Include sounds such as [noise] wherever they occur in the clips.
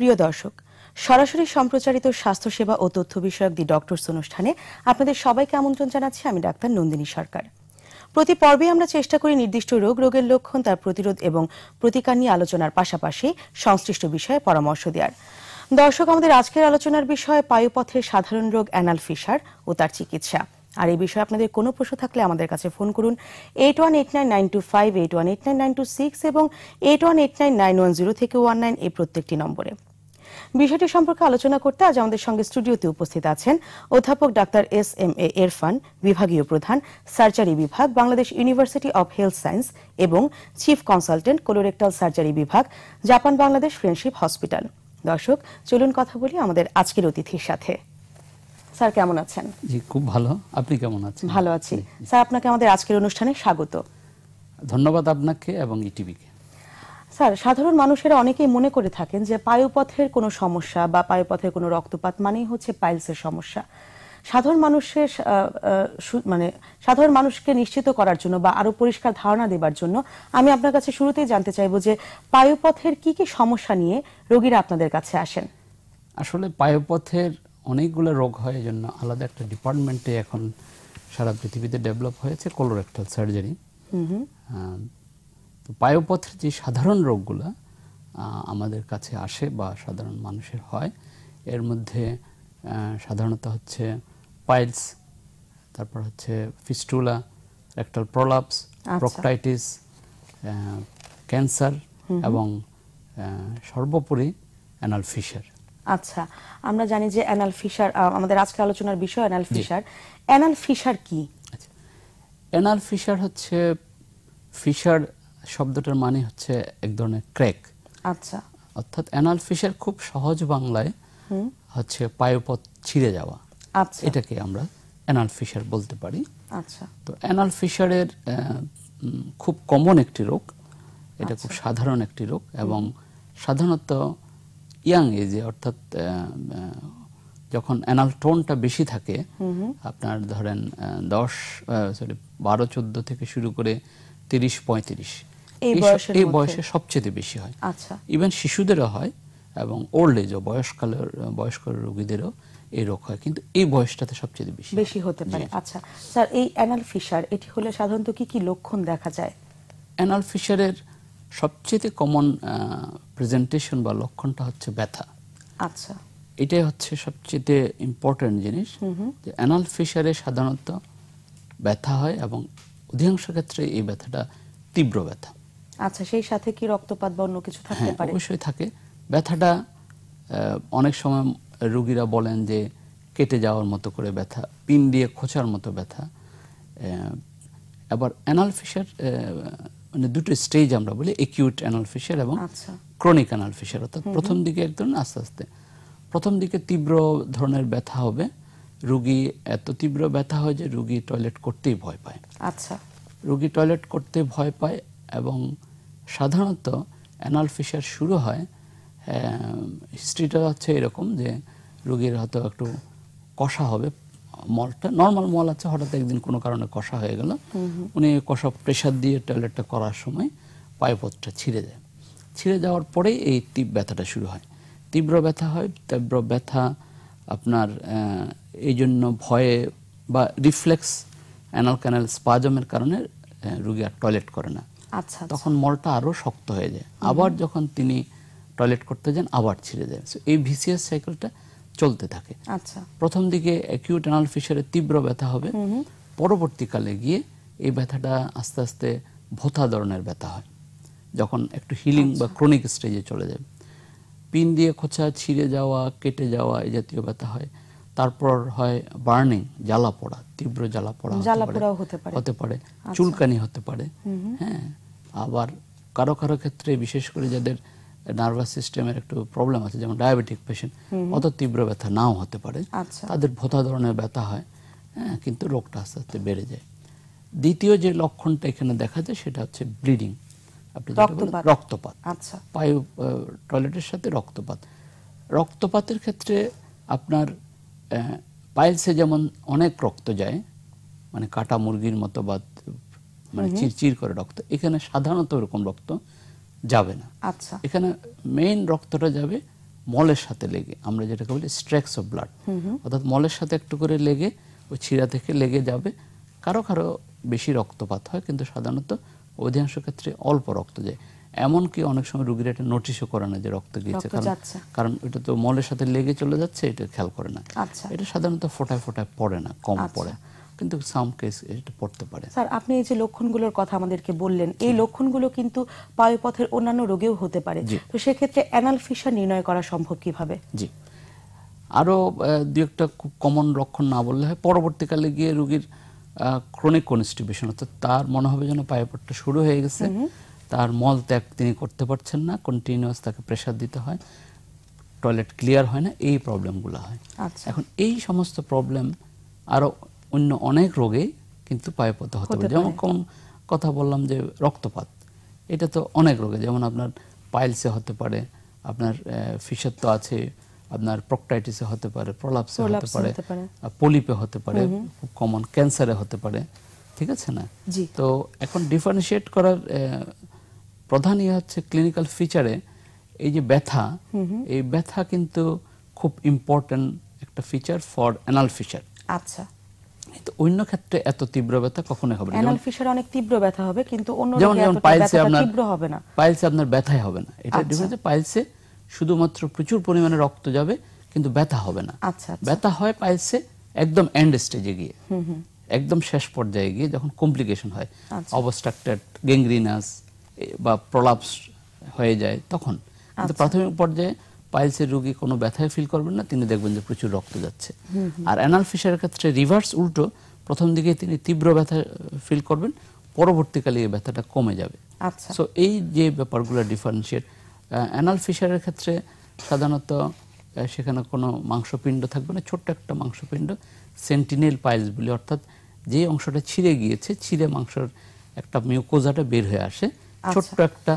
প্রিয় দর্শক সরাসরি সম্প্রচারিত স্বাস্থ্যসেবা ও তথ্য বিষয়ক দি ডক্টরস অনুষ্ঠানে আপনাদের সবাইকে আমন্ত্রণ জানাচ্ছি আমি ডাক্তার নন্দিনী সরকার প্রতি পর্বে আমরা চেষ্টা করি নির্দিষ্ট রোগ রোগের লক্ষণ তার প্রতিরোধ এবং প্রতিকার নিয়ে আলোচনার পাশাপাশি সংশ্লিষ্ট বিষয়ে পরামর্শ দেওয়ার দর্শক আমাদের আজকের আলোচনার বিষয় পায়ুপথের সাধারণ রোগ অ্যানাল ফিশার ও তার চিকিৎসা আর এই বিষয়ে আপনাদের কোনো প্রশ্ন থাকলে আমাদের কাছে ফোন করুন eight one eight nine nine two five eight one eight nine nine two six এবং eight one eight nine nine one zero থেকে ওয়ান নাইন এই প্রত্যেকটি নম্বরে বিষয়টি সম্পর্কে আলোচনা করতে আজ আমাদের সঙ্গে স্টুডিওতে উপস্থিত আছেন অধ্যাপক doctor S M A Erfan বিভাগীয় প্রধান সার্জারি বিভাগ Bangladesh university of health science এবং চিফ কনসালটেন্ট কোলোরেক্টাল সার্জারি বিভাগ জাপান বাংলাদেশ ফ্রেন্ডশিপ হসপিটাল দর্শক চলুন কথা বলি আমাদের আজকের অতিথির সাথে স্যার কেমন আছেন জি খুব ভালো আপনি কেমন আছেন ভালো আছি স্যার আপনাকে আমাদের আজকের অনুষ্ঠানে স্বাগত ধন্যবাদ আপনাকে এবং ইটিভিকে স্যার সাধারণ মানুষেরা অনেকেই মনে করে থাকেন যে পায়ুপথের কোনো সমস্যা বা পায়ুপথের কোনো রক্তপাত মানেই হচ্ছে পাইলসের সমস্যা সাধারণ মানুষের মানে সাধারণ মানুষকে নিশ্চিত করার জন্য বা আরো পরিষ্কার ধারণা দেবার জন্য আমি আপনার কাছে শুরুতেই জানতে চাইব যে পায়ুপথের কি কি সমস্যা নিয়ে রোগীরা আপনাদের কাছে আসেন আসলে পায়ুপথের অনেকগুলো রোগ হয় এজন্য আলাদা একটা ডিপার্টমেন্টে এখন সারা পৃথিবীতে ডেভেলপ হয়েছে কোলোরেক্টাল সার্জারি তো বায়ুপথের যে সাধারণ রোগগুলো আমাদের কাছে আসে বা সাধারণ মানুষের হয় এর মধ্যে সাধারণত হচ্ছে পাইলস তারপর হচ্ছে ফিস্টুলা রেক্টাল প্রলাপস আচ্ছা। প্রকটাইটিস ক্যান্সার এবং সর্বোপরি অ্যানাল ফিশার আচ্ছা আমরা জানি যে অ্যানাল ফিশার আমাদের আজকে আলোচনার বিষয় অ্যানাল ফিশার অ্যানাল ফিশার কি আচ্ছা। অ্যানাল ফিশার হচ্ছে ফিশার শব্দটার মানে হচ্ছে এক ধরনের ক্র্যাক আচ্ছা অর্থাৎ অ্যানাল ফিশের খুব সহজ বাংলায় হচ্ছে পায়ুপথ ছিঁড়ে যাওয়া আচ্ছা এটাকে আমরা অ্যানাল ফিশার বলতে পারি আচ্ছা তো অ্যানাল ফিশারের খুব কমন একটি রোগ এটা খুব আচ্ছা। সাধারণ একটি রোগ এবং সাধারণত ইয়াং এজে অর্থাৎ যখন অ্যানাল টোনটা বেশি থাকে আপনার ধরেন দশ সরি বারো চোদ্দো থেকে শুরু করে তিরিশ পঁয়ত্রিশ এই বয়সে সবচেয়ে বেশি হয় আচ্ছা ইভেন শিশুদেরও হয় এবং ওল্ড এজ বয়সকালের বয়স্ক রোগীদেরও এই রোগ হয় কিন্তু এই বয়সটাতে সবচেয়ে বেশি বেশি হতে পারে আচ্ছা স্যার এই অ্যানাল ফিশার এটি হলে সাধারণত কি কি লক্ষণ দেখা যায় অ্যানাল ফিশারের সবচেয়ে কমন প্রেজেন্টেশন বা লক্ষণটা হচ্ছে ব্যথা আচ্ছা এটাই হচ্ছে সবচেয়ে ইম্পর্টেন্ট জিনিস যে অ্যানাল ফিশারে সাধারণত ব্যথা হয় এবং অধিকাংশ ক্ষেত্রে এই ব্যথাটা তীব্র ব্যথা আচ্ছা সেই সাথে কি রক্তপাত বা অন্য কিছু থাকতে হ্যাঁ, পারে অবশ্যই থাকে ব্যথাটা অনেক সময় রোগীরা বলেন যে কেটে যাওয়ার মতো করে ব্যথা পিন দিয়ে খোঁচার মতো ব্যথা আবার অ্যানাল ফিশার মানে দুটো স্টেজ আমরা বলি একিউট অ্যানাল ফিশার এবং ক্রনিক আচ্ছা। অ্যানাল ফিশার অর্থাৎ প্রথম দিকে একদম আস্তে আস্তে প্রথম দিকে তীব্র ধরনের ব্যথা হবে রুগী এত তীব্র ব্যথা হয় যে রুগী টয়লেট করতেই ভয় পায় আচ্ছা রুগী টয়লেট করতে ভয় পায় এবং সাধারণত অ্যানাল ফিশার শুরু হয় হিস্ট্রিটা হচ্ছে এরকম যে রুগীর হয়তো একটু কষা হবে মলটা নর্মাল মল আছে হঠাৎ একদিন কোনো কারণে কষা হয়ে গেল উনি কষা প্রেশার দিয়ে টয়লেটটা করার সময় পায়ুপথটা ছিঁড়ে যায় ছিঁড়ে যাওয়ার পরে এই তীব্র ব্যথাটা শুরু হয় তীব্র ব্যথা হয় তীব্র ব্যথা আপনার এই জন্য ভয়ে বা রিফ্লেক্স অ্যানাল ক্যানাল স্পাজমের কারণে রুগী আর টয়লেট করে না আচ্ছা, আচ্ছা তখন মলটা আরও শক্ত হয়ে যায় আবার যখন তিনি টয়লেট করতে যান আবার ছিঁড়ে যায় এই ভিসিএস সাইকেলটা চলতে থাকে আচ্ছা প্রথম দিকে অ্যাকিউট অ্যানাল ফিশারে তীব্র ব্যথা হবে পরবর্তীকালে গিয়ে এই ব্যথাটা আস্তে আস্তে ভোথা ধরনের ব্যথা হয় যখন একটু হিলিং আচ্ছা। বা ক্রনিক স্টেজে চলে যায় পিন দিয়ে খোঁচা ছিঁড়ে যাওয়া কেটে যাওয়া এই জাতীয় ব্যথা হয় তারপর হয় বার্নিং জ্বালা পড়া তীব্র জ্বালা পড়া হতে পারে হতে পারে আচ্ছা। চুলকানি হতে পারে হ্যাঁ আবার কারো কারো ক্ষেত্রে বিশেষ করে যাদের নার্ভাস সিস্টেমের একটু প্রবলেম আছে যেমন ডায়াবেটিক পেশেন্ট অত তীব্র ব্যথা নাও হতে পারে আচ্ছা। তাদের ভোতা ধরনের ব্যথা হয় হ্যাঁ কিন্তু রোগটা আস্তে আস্তে বেড়ে যায় দ্বিতীয় যে লক্ষণটা এখানে দেখা যায় সেটা হচ্ছে ব্লিডিং আপনি রক্তপাত আচ্ছা পায়ু টয়লেটের সাথে রক্তপাত রক্তপাতের ক্ষেত্রে আপনার পাইলসে যেমন অনেক রক্ত যায় মানে কাটা মুরগির মতো বা মানে চিরচির করে রক্ত এখানে সাধারণত এরকম রক্ত যাবে না আচ্ছা এখানে মেইন রক্তটা যাবে মলের সাথে লেগে আমরা যেটাকে বলি স্ট্রেক্স অফ ব্লাড অর্থাৎ মলের সাথে একটু করে লেগে ওই ছিঁড়া থেকে লেগে যাবে কারো কারো বেশি রক্তপাত হয় কিন্তু সাধারণত অধিকাংশ ক্ষেত্রে অল্প রক্ত যায় এমনকি অনেক সময় রুগীর এটা নোটিশও করে না যে রক্ত গিয়েছে কারণ কারণ এটা তো মলের সাথে লেগে চলে যাচ্ছে এটা খেয়াল করে না আচ্ছা। এটা সাধারণত ফোটায় ফোটায় পড়ে না কম আচ্ছা। পড়ে কিন্তু সাম কেস এটা পড়তে পারে স্যার আপনি এই যে লক্ষণগুলোর কথা আমাদেরকে বললেন এই লক্ষণগুলো কিন্তু পায়ুপথের অন্যান্য রোগেও হতে পারে তো সেক্ষেত্রে অ্যানাল ফিশার নির্ণয় করা সম্ভব কিভাবে জি আরও দু একটা খুব কমন লক্ষণ না বললে হয় পরবর্তীকালে গিয়ে রোগীর ক্রনিক কনস্টিপেশন অর্থাৎ তার মনে হবে যেন পায়ুপথটা শুরু হয়ে গেছে তার মল ত্যাগ তিনি করতে পারছেন না কন্টিনিউয়াস তাকে প্রেশার দিতে হয় টয়লেট ক্লিয়ার হয় না এই প্রবলেমগুলো হয় আচ্ছা। এখন এই সমস্ত প্রবলেম আরও অন্য অনেক রোগে কিন্তু পায়ুপথ হতে পারে যেমন কোন কথা বললাম যে রক্তপাত এটা তো অনেক রোগে যেমন আপনার পাইলসে হতে পারে আপনার ফিসত্ব তো আছে আপনার প্রকটাইটিসে হতে পারে প্রলাপসে হতে পারে পলিপে হতে পারে খুব কমন ক্যান্সারে হতে পারে ঠিক আছে না তো এখন ডিফারেন্সিয়েট করার প্রধান ইয়ে হচ্ছে ক্লিনিক্যাল ফিচারে এই যে ব্যথা এই ব্যথা কিন্তু খুব ইম্পর্টেন্ট একটা ফিচার ফর অ্যানাল ফিচার আচ্ছা অন্য ক্ষেত্রে এত তীব্র ব্যথা হবে না অ্যানাল ফিশার অনেক তীব্র ব্যথা হবে কিন্তু অন্য তীব্র হবে না পাইলসে আপনার ব্যথাই হবে না এটা ডিফারেন্স আচ্ছা। পাইলসে শুধুমাত্র প্রচুর পরিমাণে রক্ত যাবে কিন্তু ব্যথা হবে না আচ্ছা, আচ্ছা। ব্যথা হয় পাইলসে একদম এন্ড স্টেজে গিয়ে একদম শেষ পর্যায়ে গিয়ে যখন কমপ্লিকেশন হয় অবস্ট্রাকটেড আচ্ছা। গ্যাংগ্রিনাস বা প্রলাপস হয়ে যায় তখন কিন্তু প্রাথমিক পর্যায়ে পাইলসের রোগী কোনো ব্যথায় ফিল করবেন না তিনি দেখবেন যে প্রচুর রক্ত যাচ্ছে আর অ্যানাল ফিসারের ক্ষেত্রে রিভার্স উল্টো প্রথম দিকে তিনি তীব্র ব্যথা ফিল করবেন পরবর্তীকালে এই ব্যথাটা কমে যাবে সো আচ্ছা। এই যে ব্যাপারগুলো ডিফারেন্সিয়েট অ্যানাল ফিসারের ক্ষেত্রে সাধারণত সেখানে কোনো মাংসপিণ্ড থাকবে না ছোট্ট একটা মাংসপিণ্ড সেন্টিনেল পাইলস বলি অর্থাৎ যে অংশটা ছিঁড়ে গিয়েছে ছিঁড়ে মাংসর একটা মিউকোজাটা বের হয়ে আসে আচ্ছা। ছোট্ট একটা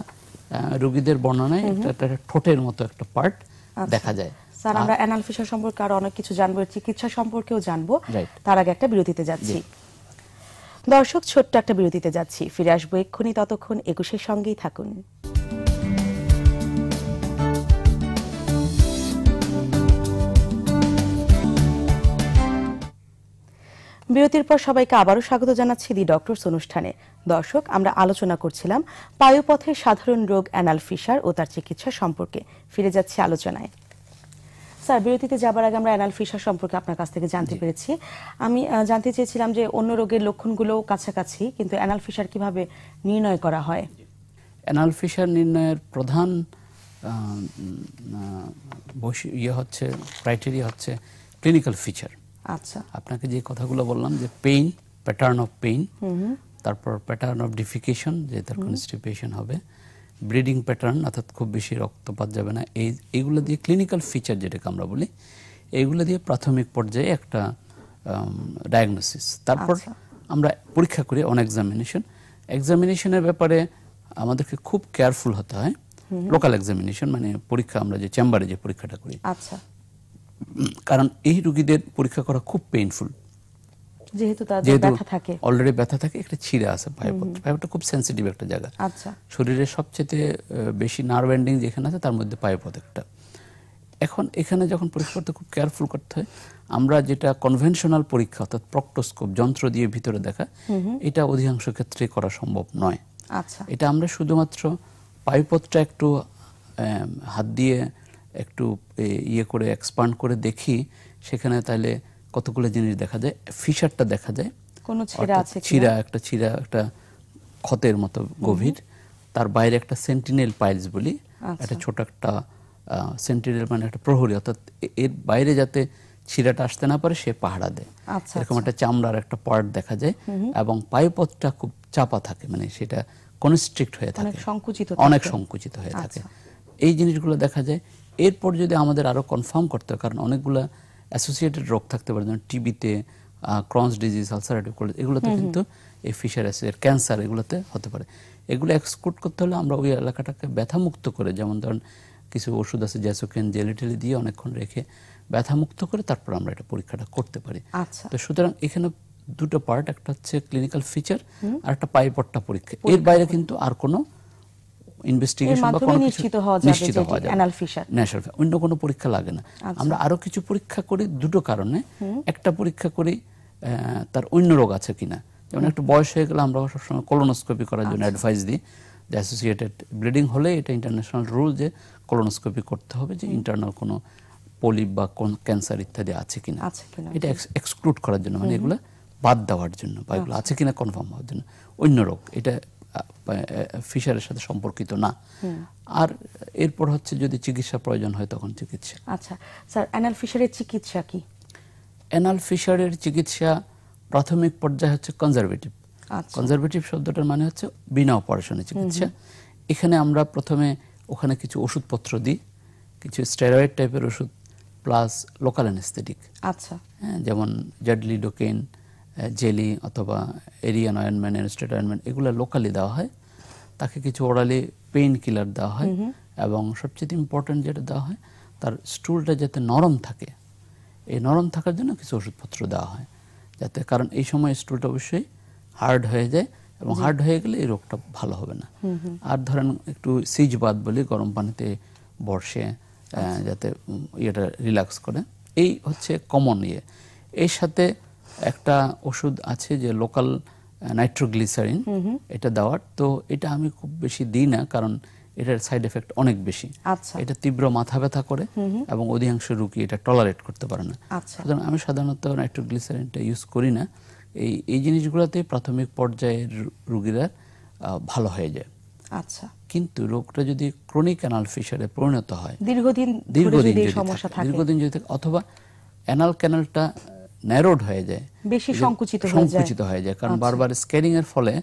রোগীদের বর্ণনায় একটা ঠোঁটের মতো একটা পার্ট আচ্ছা। দেখা যায় স্যার আমরা অ্যানাল ফিশার সম্পর্কে আরো অনেক কিছু জানবো চিকিৎসা সম্পর্কেও জানবো তার আগে একটা বিরতিতে যাচ্ছি দর্শক ছোট্ট একটা বিরতিতে যাচ্ছি ফিরে আসবো এক্ষুনি ততক্ষণ একুশের সঙ্গেই থাকুন বিরতির পর সবাইকে আবারও স্বাগত জানাচ্ছি দি ডক্টরস অনুষ্ঠানে দর্শক আমরা আলোচনা করছিলাম পায়ুপথে সাধারণ রোগ অ্যানাল ফিশার ও তার চিকিৎসা সম্পর্কে ফিরে যাচ্ছি আলোচনায় স্যার বিরতিতে যাবার আগে আমরা অ্যানাল ফিশার সম্পর্কে আপনার কাছ থেকে জানতে পেরেছি আমি জানতে চেয়েছিলাম যে অন্য রোগের লক্ষণগুলোও কাছাকাছি কিন্তু অ্যানাল ফিশার কিভাবে নির্ণয় করা হয় অ্যানাল ফিশার নির্ণয়ের প্রধান ইয়ে হচ্ছে ক্রাইটেরিয়া হচ্ছে ক্লিনিক্যাল ফিচার আচ্ছা আপনাকে যে কথাগুলো বললাম যে পেইন প্যাটার্ন অফ পেইন তারপর প্যাটার্ন অফ ডিফিকেশন যে তার কনস্টিপেশন হবে ব্রিডিং প্যাটার্ন অর্থাৎ খুব বেশি রক্তপাত যাবে না এই এইগুলো দিয়ে ক্লিনিক্যাল ফিচার যেটাকে আমরা বলি এইগুলো দিয়ে প্রাথমিক পর্যায়ে একটা ডায়াগনোসিস তারপর আচ্ছা। আমরা পরীক্ষা করি অন এক্সামিনেশন এক্সামিনেশনের ব্যাপারে আমাদেরকে খুব কেয়ারফুল হতে হয় লোকাল এক্সামিনেশন মানে পরীক্ষা আমরা যে চেম্বারে যে পরীক্ষাটা করি আচ্ছা কারণ এই রুগীদের পরীক্ষা করা খুব পেইনফুল যেহেতু অলরেডি ব্যথা থাকে একটা ছিঁড়ে আছে পায়ুপথ পায়ুপথটা খুব সেন্সিটিভ একটা জায়গা আচ্ছা শরীরের সবচেয়ে বেশি নার্ভ এন্ডিং যেখানে আছে তার মধ্যে পায়ুপথ একটা এখন এখানে যখন পরীক্ষা করতে খুব কেয়ারফুল করতে হয় আমরা যেটা কনভেনশনাল পরীক্ষা অর্থাৎ প্রক্টোস্কোপ যন্ত্র দিয়ে ভিতরে দেখা এটা অধিকাংশ ক্ষেত্রে করা সম্ভব নয় আচ্ছা এটা আমরা শুধুমাত্র পায়ুপথটা একটু হাত দিয়ে একটু ইয়ে করে এক্সপান্ড করে দেখি সেখানে তাহলে কতগুলো জিনিস দেখা যায় ফিশারটা দেখা যায় কোনো ছিঁড়া আছে একটা ছিঁড়া একটা ক্ষতের মতো গভীর তার বাইরে একটা সেন্টিনেল পাইলস বলি আচ্ছা। একটা ছোট একটা সেন্টিনেল মানে একটা প্রহরী অর্থাৎ এর বাইরে যাতে ছিঁড়াটা আসতে না পারে সে পাহাড়া দেয় আচ্ছা, আচ্ছা। এরকম একটা চামড়ার একটা পার্ট দেখা যায় এবং পাইপথটা খুব চাপা থাকে মানে সেটা কনস্ট্রিক্ট হয়ে থাকে অনেক সংকুচিত হয়ে থাকে এই জিনিসগুলো দেখা যায় এরপর যদি আমাদের আরও কনফার্ম করতে হয় কারণ অনেকগুলো অ্যাসোসিয়েটেড রোগ থাকতে পারে যেমন টিবিতে ক্রনস ডিজিজ আলসারেটিভ কোলিস এগুলোতে কিন্তু এই ফিশার অ্যাসিড ক্যান্সার এগুলোতে হতে পারে এগুলো এক্সক্লুড করতে হলে আমরা ওই এলাকাটাকে ব্যথামুক্ত করে যেমন ধরুন কিছু ওষুধ আছে জ্যাসোকেন জেলিটেলি দিয়ে অনেকক্ষণ রেখে ব্যথামুক্ত করে তারপর আমরা এটা পরীক্ষাটা করতে পারি আচ্ছা। তো সুতরাং এখানে দুটো পার্ট একটা হচ্ছে ক্লিনিক্যাল ফিচার আর একটা পাইপটটা পরীক্ষা এর বাইরে কিন্তু আর কোনো ইনভেস্টিগেশন বা কোনো নিশ্চিত হওয়া যাবে অন্য কোনো পরীক্ষা লাগে না আচ্ছা। আমরা আরো কিছু পরীক্ষা করি দুটো কারণে একটা পরীক্ষা করি তার অন্য রোগ আছে কিনা যেমন একটু বয়স হয়ে গেলে আমরা সবসময় কলোনোস্কোপি করার জন্য অ্যাডভাইস আচ্ছা। দিই যে অ্যাসোসিয়েটেড ব্লিডিং হলে এটা ইন্টারন্যাশনাল রুল যে কলোনোস্কোপি করতে হবে যে ইন্টারনাল কোনো পলিপ বা কোন ক্যান্সার ইত্যাদি আছে কিনা এটা এক্সক্লুড করার জন্য মানে এগুলো বাদ দেওয়ার জন্য বা আচ্ছা। এগুলো আছে কিনা কনফার্ম হওয়ার জন্য অন্য রোগ এটা ফিশারের সাথে সম্পর্কিত না আর এরপর হচ্ছে যদি চিকিৎসা প্রয়োজন হয় তখন চিকিৎসা আচ্ছা স্যার অ্যানাল ফিশারের চিকিৎসা কি অ্যানাল ফিশারের চিকিৎসা প্রাথমিক পর্যায়ে হচ্ছে কনজারভেটিভ আচ্ছা। কনজারভেটিভ শব্দটার মানে হচ্ছে বিনা অপারেশনে চিকিৎসা এখানে আমরা প্রথমে ওখানে কিছু ওষুধপত্র দিই কিছু স্টেরয়েড টাইপের ওষুধ প্লাস লোকাল অ্যানেস্থেটিক আচ্ছা হ্যাঁ যেমন ডোকেন জেলি অথবা এরিয়ান অয়েনমেন্ট অ্যানেস্টেড অয়েনমেন্ট এগুলো লোকালি দেওয়া হয় তাকে কিছু ওরালি পেইন কিলার দেওয়া হয় এবং সবচেয়ে ইম্পর্টেন্ট যেটা দেওয়া হয় তার স্টুলটা যাতে নরম থাকে এই নরম থাকার জন্য কিছু ওষুধপত্র দেওয়া হয় যাতে কারণ এই সময় স্টুলটা অবশ্যই হার্ড হয়ে যায় এবং হার্ড হয়ে গেলে এই রোগটা ভালো হবে না আর ধরেন একটু সিজ বাদ বলি গরম পানিতে বর্ষে আচ্ছা। যাতে ইয়েটা রিল্যাক্স করে এই হচ্ছে কমন ইয়ে এর সাথে একটা ওষুধ আছে যে লোকাল নাইট্রোগ্লিসারিন এটা দেওয়ার তো এটা আমি খুব বেশি দিই না কারণ এটার সাইড এফেক্ট অনেক বেশি আচ্ছা। এটা তীব্র মাথা ব্যথা করে এবং অধিকাংশ রুগী এটা টলারেট করতে পারে না আচ্ছা। সুতরাং আমি সাধারণত নাইট্রোগ্লিসারিনটা ইউজ করি না এই এই জিনিসগুলোতে প্রাথমিক পর্যায়ের রুগীরা ভালো হয়ে যায় আচ্ছা কিন্তু রোগটা যদি ক্রনিক অ্যানাল ফিশারে পরিণত হয় দীর্ঘদিন দীর্ঘদিন যদি দীর্ঘদিন যদি অথবা অ্যানাল ক্যানালটা ন্যারোড হয়ে যায় বেশি সংকুচিত সংকুচিত হয়ে যায় কারণ আচ্ছা। বারবার স্কেরিং এর ফলে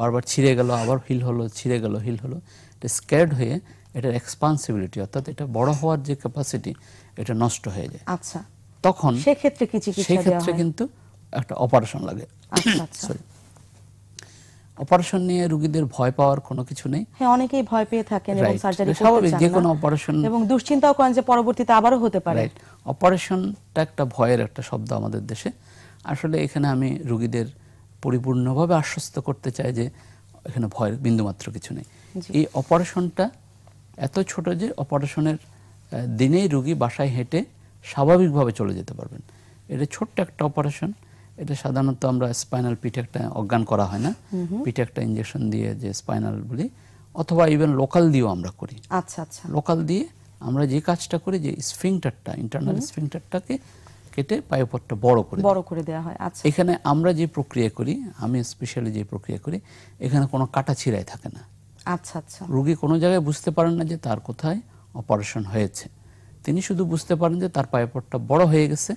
বারবার ছিঁড়ে গেল আবার হিল হলো ছিঁড়ে গেল হিল হলো এটা স্কেয়ার্ড হয়ে এটার এক্সপান্সিবিলিটি অর্থাৎ এটা বড় হওয়ার যে ক্যাপাসিটি এটা নষ্ট হয়ে যায় আচ্ছা তখন সেক্ষেত্রে কি চিকিৎসা সেক্ষেত্রে কিন্তু একটা অপারেশন লাগে আচ্ছা আচ্ছা [coughs] অপারেশন নিয়ে রোগীদের ভয় পাওয়ার কোনো কিছু নেই হ্যাঁ অনেকেই ভয় পেয়ে থাকেন এবং সার্জারি স্বাভাবিক যে কোনো অপারেশন এবং দুশ্চিন্তাও করেন যে পরবর্তীতে আবারও হতে পারে অপারেশনটা একটা ভয়ের একটা শব্দ আমাদের দেশে আসলে এখানে আমি রোগীদের পরিপূর্ণভাবে আশ্বস্ত করতে চাই যে এখানে ভয়ের বিন্দুমাত্র কিছু নেই এই অপারেশনটা এত ছোট যে অপারেশনের দিনেই রুগী বাসায় হেঁটে স্বাভাবিকভাবে চলে যেতে পারবেন এটা ছোট্ট একটা অপারেশন এটা সাধারণত আমরা স্পাইনাল পিঠে একটা অজ্ঞান করা হয় না পিঠে একটা ইঞ্জেকশন দিয়ে যে স্পাইনাল বলি অথবা ইভেন লোকাল দিয়েও আমরা করি আচ্ছা আচ্ছা লোকাল দিয়ে আমরা যে কাজটা করি যে স্ফিংটারটা ইন্টারনাল স্ফিংটারটাকে কেটে পায়ুপথটা বড় করে বড় করে দেওয়া হয় আচ্ছা এখানে আমরা যে প্রক্রিয়া করি আমি স্পেশালি যে প্রক্রিয়া করি এখানে কোনো কাটা ছিঁড়াই থাকে না আচ্ছা আচ্ছা রোগী কোনো জায়গায় বুঝতে পারেন না যে তার কোথায় অপারেশন হয়েছে তিনি শুধু বুঝতে পারেন যে তার পায়পটটা বড় হয়ে গেছে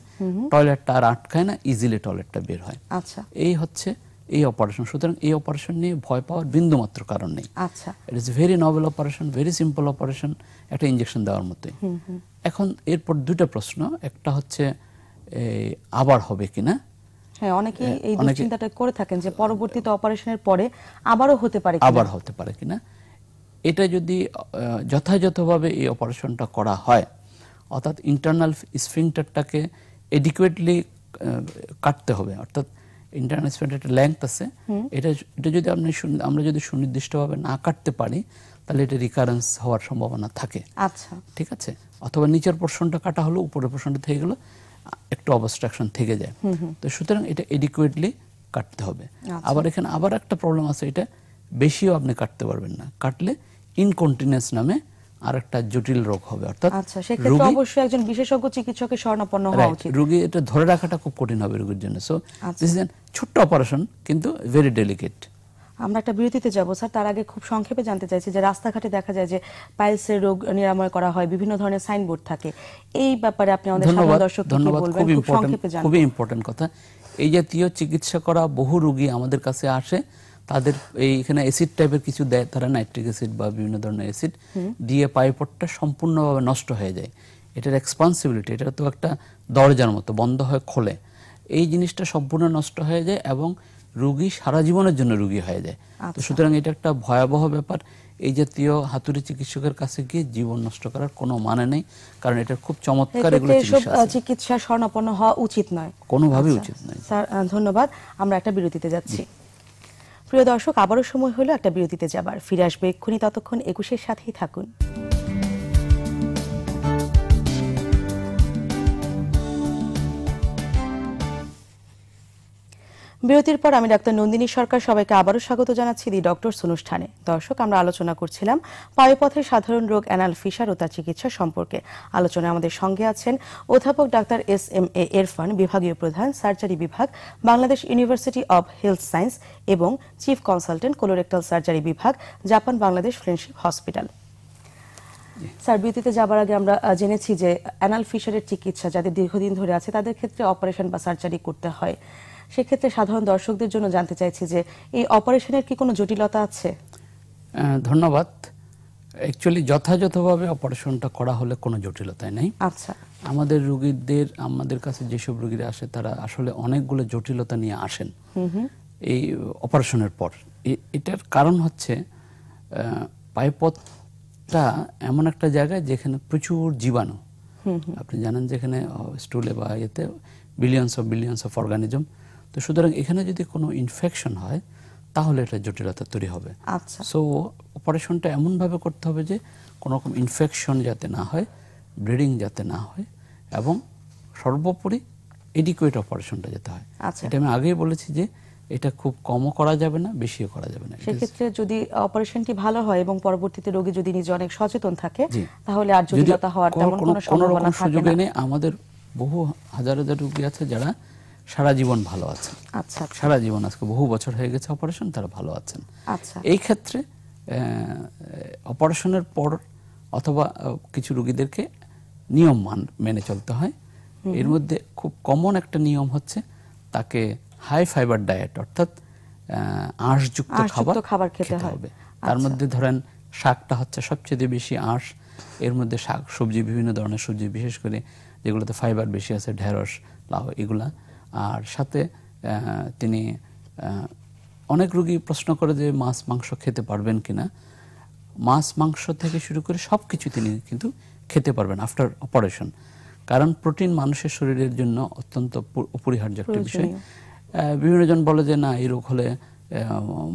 টয়লেটটা আর আটকায় না ইজিলি টয়লেটটা বের হয় আচ্ছা এই হচ্ছে এই অপারেশন সুতরাং এই অপারেশন নিয়ে ভয় পাওয়ার বিন্দু মাত্র কারণ নেই আচ্ছা it is very novel operation very simple operation একটা ইঞ্জেকশন দেওয়ার মতোই এখন এরপর দুইটা প্রশ্ন একটা হচ্ছে আবার হবে কিনা হ্যাঁ অনেকে হ্যাঁ, এই চিন্তাটা করে থাকেন যে পরবর্তীতে অপারেশনের পরে আবারও হতে পারে আবার হতে পারে কিনা এটা যদি যথাযথভাবে এই অপারেশনটা করা হয় অর্থাৎ ইন্টারনাল স্প্রিংটারটাকে এডিকুয়েটলি কাটতে হবে অর্থাৎ ইন্টারনাল স্প্রিংটার একটা লেংথ আছে এটা এটা যদি আপনি আমরা যদি সুনির্দিষ্টভাবে না কাটতে পারি তাহলে এটা রিকারেন্স হওয়ার সম্ভাবনা থাকে আচ্ছা ঠিক আছে অথবা নিচের পোর্শনটা কাটা হলো উপরের পোর্শনটা থেকে গেলো একটু অবস্ট্রাকশন থেকে যায় তো সুতরাং এটা এডিকুয়েটলি কাটতে হবে আচ্ছা। আবার এখানে আবার একটা প্রবলেম আছে এটা বেশিও আপনি কাটতে পারবেন না কাটলে ইনকন্টিনিউস নামে আরেকটা জটিল রোগ হবে অর্থাৎ আচ্ছা সেক্ষেত্রে অবশ্যই একজন বিশেষজ্ঞ চিকিৎসকের শরণাপন্ন হওয়া উচিত রোগী এটা ধরে রাখাটা খুব কঠিন হবে রোগীর জন্য সো দিস ইজ ছোট অপারেশন কিন্তু ভেরি ডেলিকেট আমরা একটা বিরতিতে যাব স্যার তার আগে খুব সংক্ষেপে জানতে চাইছি যে রাস্তাঘাটে দেখা যায় যে পাইলসের রোগ নিরাময় করা হয় বিভিন্ন ধরনের সাইনবোর্ড থাকে এই ব্যাপারে আপনি আমাদের সাধারণ দর্শক বলবেন খুব সংক্ষেপে জানতে খুব ইম্পর্টেন্ট কথা এই জাতীয় চিকিৎসা করা বহু রোগী আমাদের কাছে আসে তাদের এইখানে অ্যাসিড টাইপের কিছু দেয় তারা নাইট্রিক অ্যাসিড বা বিভিন্ন ধরনের অ্যাসিড দিয়ে পাইপটটা সম্পূর্ণভাবে নষ্ট হয়ে যায় এটার এক্সপান্সিবিলিটি এটা তো একটা দরজার মতো বন্ধ হয়ে খোলে এই জিনিসটা সম্পূর্ণ নষ্ট হয়ে যায় এবং রুগী সারা জীবনের জন্য রুগী হয়ে যায় তো আচ্ছা। সুতরাং এটা একটা ভয়াবহ ব্যাপার এই জাতীয় হাতুড়ি চিকিৎসকের কাছে গিয়ে জীবন নষ্ট করার কোনো মানে নেই কারণ এটা খুব চমৎকার এগুলো চিকিৎসা স্বর্ণাপন্ন হওয়া উচিত নয় কোনোভাবেই আচ্ছা। উচিত নয় স্যার ধন্যবাদ আমরা একটা বিরতিতে যাচ্ছি প্রিয় দর্শক আবারও সময় হলো একটা বিরতিতে যাবার ফিরে আসবে এক্ষুনি ততক্ষণ একুশের সাথেই থাকুন বিরতির পর আমি ডাক্তার নন্দিনী সরকার সবাইকে আবারও স্বাগত জানাচ্ছি দি ডক্টরস অনুষ্ঠানে দর্শক আমরা আলোচনা করছিলাম পায়ুপথে সাধারণ রোগ অ্যানাল ফিসার ও তার চিকিৎসা সম্পর্কে আলোচনায় আমাদের সঙ্গে আছেন অধ্যাপক doctor S M A Erfan বিভাগীয় প্রধান সার্জারি বিভাগ Bangladesh university of health science এবং চিফ কনসালটেন্ট কোলোরেক্টাল সার্জারি বিভাগ Japan Bangladesh friendship hospital sir বিরতিতে যাবার আগে আমরা জেনেছি যে অ্যানাল ফিশারের চিকিৎসা যাদের দীর্ঘদিন ধরে আছে তাদের ক্ষেত্রে অপারেশন বা সার্জারি করতে হয় সেক্ষেত্রে সাধারণ দর্শকদের জন্য জানতে চাইছি যে এই অপারেশনের কি কোনো জটিলতা আছে ধন্যবাদ অ্যাকচুয়ালি যথাযথভাবে অপারেশনটা করা হলে কোনো জটিলতাই নেই আচ্ছা আমাদের রুগীদের আমাদের কাছে যেসব রুগীরা আসে তারা আসলে অনেকগুলো জটিলতা নিয়ে আসেন এই অপারেশনের পর এটার কারণ হচ্ছে পায়পথটা এমন একটা জায়গায় যেখানে প্রচুর জীবাণু আপনি জানেন যেখানে স্টুলে বা ইয়েতে billions of billions of organism তো সুতরাং এখানে যদি কোনো ইনফেকশন হয় তাহলে এটা জটিলতা তৈরি হবে সো আচ্ছা। অপারেশনটা এমনভাবে করতে হবে যে কোনো রকম ইনফেকশন যাতে না হয় ব্লিডিং যাতে না হয় এবং সর্বোপরি এডিকুয়েট অপারেশনটা যেতে হয় আচ্ছা। এটা আমি আগেই বলেছি যে এটা খুব কমও করা যাবে না বেশিও করা যাবে না সেক্ষেত্রে যদি অপারেশনটি ভালো হয় এবং পরবর্তীতে রোগী যদি নিজে অনেক সচেতন থাকে তাহলে আর জটিলতা হওয়ার তেমন কোনো সম্ভাবনা থাকে না আমাদের বহু হাজার হাজার রোগী আছে যারা সারা জীবন ভালো আছেন আচ্ছা, আচ্ছা সারা জীবন আজকে বহু বছর হয়ে গেছে অপারেশন তারা ভালো আছেন আচ্ছা এই ক্ষেত্রে অপারেশনের পর অথবা কিছু রোগীদেরকে নিয়ম মান মেনে চলতে হয় এর মধ্যে খুব কমন একটা নিয়ম হচ্ছে তাকে হাই ফাইবার ডায়েট অর্থাৎ আঁশযুক্ত খাবার খাবার খেতে হবে আচ্ছা। তার মধ্যে ধরেন শাকটা হচ্ছে সবচেয়ে বেশি আঁশ এর মধ্যে শাক সবজি বিভিন্ন ধরনের সবজি বিশেষ করে যেগুলোতে ফাইবার বেশি আছে ঢেঁড়স লাউ এগুলা আর সাথে তিনি অনেক রুগী প্রশ্ন করে যে মাছ মাংস খেতে পারবেন কিনা মাছ মাংস থেকে শুরু করে সব কিছু তিনি কিন্তু খেতে পারবেন আফটার অপারেশন কারণ প্রোটিন মানুষের শরীরের জন্য অত্যন্ত অপরিহার্য একটা বিষয় বিভিন্ন জন বলে যে না এই রোগ হলে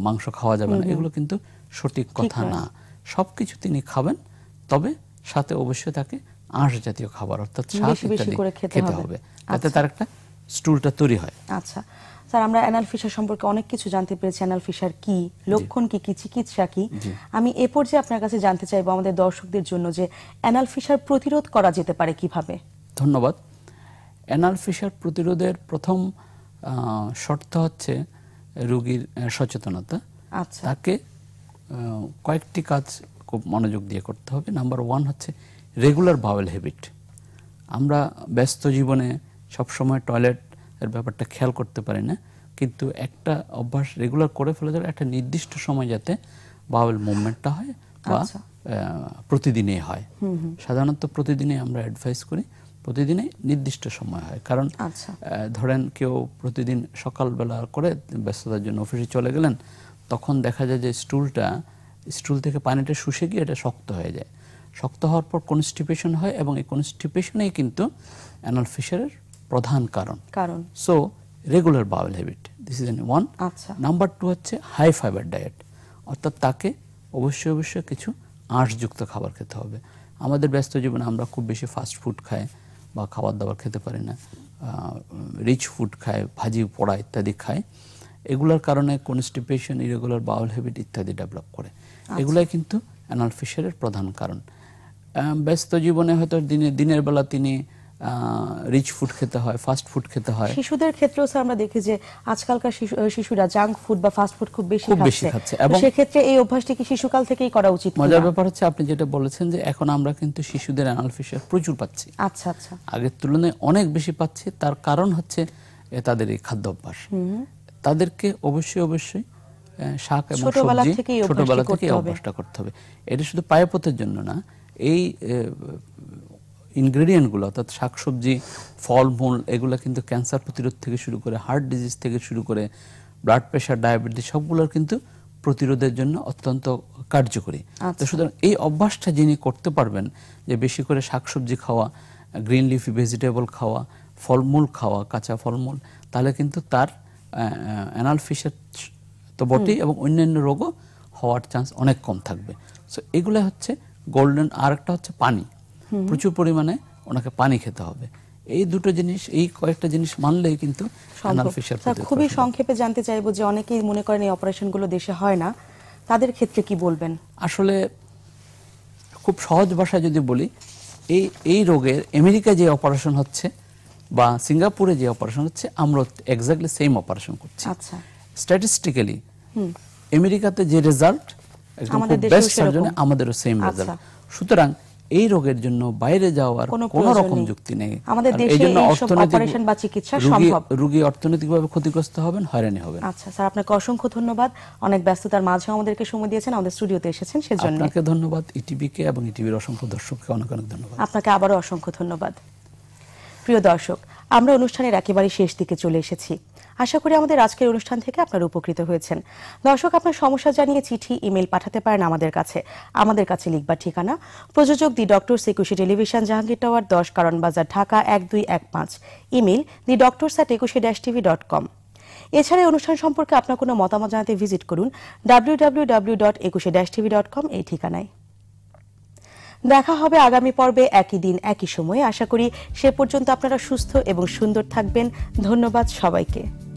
মাংস খাওয়া যাবে না এগুলো কিন্তু সঠিক কথা না সব কিছু তিনি খাবেন তবে সাথে অবশ্যই তাকে আঁশ জাতীয় খাবার অর্থাৎ খেতে হবে আচ্ছা। তাতে তার একটা স্টুলটা তৈরি হয় আচ্ছা স্যার আমরা অ্যানাল ফিশার সম্পর্কে অনেক কিছু জানতে পেরেছি অ্যানাল ফিশার কি লক্ষণ কি কি চিকিৎসা কি আমি এ পর্যায়ে আপনার কাছে জানতে চাইবো আমাদের দর্শকদের জন্য যে অ্যানাল ফিশার প্রতিরোধ করা যেতে পারে কিভাবে ধন্যবাদ অ্যানাল ফিশার প্রতিরোধের প্রথম শর্ত হচ্ছে রোগীর সচেতনতা আচ্ছা তাকে কয়েকটি কাজ খুব মনোযোগ দিয়ে করতে হবে নাম্বার ওয়ান হচ্ছে রেগুলার বাওয়েল হ্যাবিট আমরা ব্যস্ত জীবনে সবসময় টয়লেট এর ব্যাপারটা খেয়াল করতে পারি না কিন্তু একটা অভ্যাস রেগুলার করে ফেলে যাবে একটা নির্দিষ্ট সময় যাতে বাউল মুভমেন্টটা হয় বা আচ্ছা। প্রতিদিনেই হয় সাধারণত প্রতিদিনে আমরা অ্যাডভাইস করি প্রতিদিনে নির্দিষ্ট সময় হয় কারণ আচ্ছা। ধরেন কেউ প্রতিদিন সকালবেলা করে ব্যস্ততার জন্য অফিসে চলে গেলেন তখন দেখা যায় যে স্টুলটা স্টুল থেকে পানিটা শুষে গিয়ে এটা শক্ত হয়ে যায় শক্ত হওয়ার পর কনস্টিপেশন হয় এবং এই কনস্টিপেশনেই কিন্তু অ্যানাল ফিশারের প্রধান কারণ কারণ so regular bowel habit this is one আচ্ছা নাম্বার টু হচ্ছে হাই ফাইবার ডায়েট অর্থাৎ তাকে অবশ্যই অবশ্যই কিছু আঁশযুক্ত খাবার খেতে হবে আমাদের ব্যস্ত জীবনে আমরা খুব বেশি ফাস্ট ফুড খাই বা খাবার দাবার খেতে পারি না রিচ ফুড খায় ভাজি পোড়া ইত্যাদি খায় এগুলোর কারণে কনস্টিপেশন ইরেগুলার বাউল হ্যাবিট ইত্যাদি ডেভেলপ করে আচ্ছা। এগুলাই কিন্তু অ্যানাল ফিশারের প্রধান কারণ ব্যস্ত জীবনে হয়তো দিনে দিনের বেলা তিনি রিচ ফুড খেতে হয় ফাস্ট ফুড খেতে হয় শিশুদের ক্ষেত্রেও স্যার আমরা দেখি যে আজকালকার শিশুরা জাঙ্ক ফুড বা ফাস্ট ফুড খুব বেশি খুব বেশি খাচ্ছে এবং সেই ক্ষেত্রে এই অভ্যাসটি কি শিশুকাল থেকেই করা উচিত মজার ব্যাপার হচ্ছে আপনি যেটা বলেছেন যে এখন আমরা কিন্তু শিশুদের অ্যানাল ফিশার প্রচুর পাচ্ছি আচ্ছা আচ্ছা আগের তুলনায় অনেক বেশি পাচ্ছি তার কারণ হচ্ছে তাদের এই খাদ্য অভ্যাস তাদেরকে অবশ্যই অবশ্যই শাক এবং সবজি ছোটবেলা থেকে অভ্যাসটা করতে হবে এটা শুধু পায়পথের জন্য না এই ইনগ্রেডিয়েন্টগুলো অর্থাৎ শাকসবজি ফলমূল এগুলো কিন্তু ক্যান্সার প্রতিরোধ থেকে শুরু করে হার্ট ডিজিজ থেকে শুরু করে ব্লাড প্রেশার ডায়াবেটিস সবগুলোর কিন্তু প্রতিরোধের জন্য অত্যন্ত কার্যকরী আচ্ছা। তো সুতরাং এই অভ্যাসটা যিনি করতে পারবেন যে বেশি করে শাকসবজি খাওয়া গ্রিন লিফি ভেজিটেবল খাওয়া ফলমূল খাওয়া কাঁচা ফলমূল তাহলে কিন্তু তার অ্যানালফিসের তো বটেই এবং অন্যান্য রোগও হওয়ার চান্স অনেক কম থাকবে সো এগুলো হচ্ছে গোল্ডেন আর একটা হচ্ছে পানি প্রচুর পরিমাণে ওনাকে পানি খেতে হবে এই দুটো জিনিস এই কয়েকটা জিনিস মানলেই কিন্তু খুবই সংক্ষেপে জানতে চাইবো যে অনেকেই মনে করেন এই অপারেশন গুলো দেশে হয় না তাদের ক্ষেত্রে কি বলবেন আসলে খুব সহজ ভাষায় যদি বলি এই এই রোগের আমেরিকা যে অপারেশন হচ্ছে বা সিঙ্গাপুরে যে অপারেশন হচ্ছে আমরা এক্স্যাক্টলি সেম অপারেশন করছি আচ্ছা স্ট্যাটিস্টিক্যালি আমেরিকাতে যে রেজাল্ট একদম বেস্ট সার্জনে আমাদেরও সেম রেজাল্ট আচ্ছা। সুতরাং এই রোগের জন্য বাইরে যাওয়ার কোন রকম যুক্তি নেই আমাদের দেশে অপারেশন বা চিকিৎসা সম্ভব রোগী অর্থনৈতিকভাবে ক্ষতিগ্রস্ত হবেন হয়রানি হবেন আচ্ছা স্যার আপনাকে অসংখ্য ধন্যবাদ অনেক ব্যস্ততার মাঝে আমাদেরকে সময় দিয়েছেন আমাদের স্টুডিওতে এসেছেন সেজন্য আপনাকে ধন্যবাদ কে e এবং ইটিভির e অসংখ্য দর্শককে অনেক অনেক ধন্যবাদ আপনাকে আবারও অসংখ্য ধন্যবাদ প্রিয় দর্শক আমরা অনুষ্ঠানের একেবারে শেষ দিকে চলে এসেছি আশা করি আমাদের আজকের অনুষ্ঠান থেকে আপনারা উপকৃত হয়েছেন দর্শক আপনার সমস্যা জানিয়ে চিঠি ইমেল পাঠাতে পারেন আমাদের কাছে আমাদের কাছে লিখবার ঠিকানা প্রযোজক the doctor Ekushey television Jahangir tower দশ কারণ বাজার ঢাকা এক দুই এক পাঁচ ইমেল দি ডক্টর স্যাট একুশে ড্যাশ টিভি ডট কম এছাড়া অনুষ্ঠান সম্পর্কে আপনার কোনো মতামত জানাতে ভিজিট করুন W W W dot Ekushey dash TV dot com এই ঠিকানায় দেখা হবে আগামী পর্বে একই দিন একই সময়ে আশা করি সে পর্যন্ত আপনারা সুস্থ এবং সুন্দর থাকবেন ধন্যবাদ সবাইকে